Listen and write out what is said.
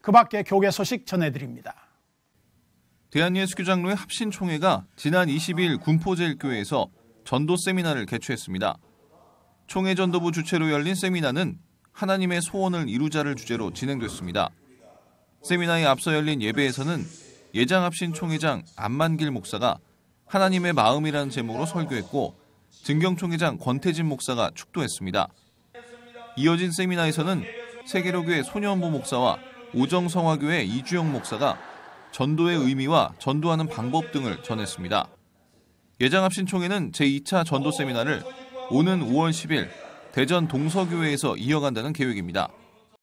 그 밖에 교계 소식 전해드립니다. 대한예수교장로의 합신총회가 지난 22일 군포제일교회에서 전도 세미나를 개최했습니다. 총회 전도부 주최로 열린 세미나는 하나님의 소원을 이루자를 주제로 진행됐습니다. 세미나에 앞서 열린 예배에서는 예장합신총회장 안만길 목사가 하나님의 마음이라는 제목으로 설교했고 증경총회장 권태진 목사가 축도했습니다. 이어진 세미나에서는 세계로교회 소년보 목사와 오정성화교회 이주영 목사가 전도의 의미와 전도하는 방법 등을 전했습니다. 예장합 신총회는 제2차 전도 세미나를 오는 5월 10일 대전 동서교회에서 이어간다는 계획입니다.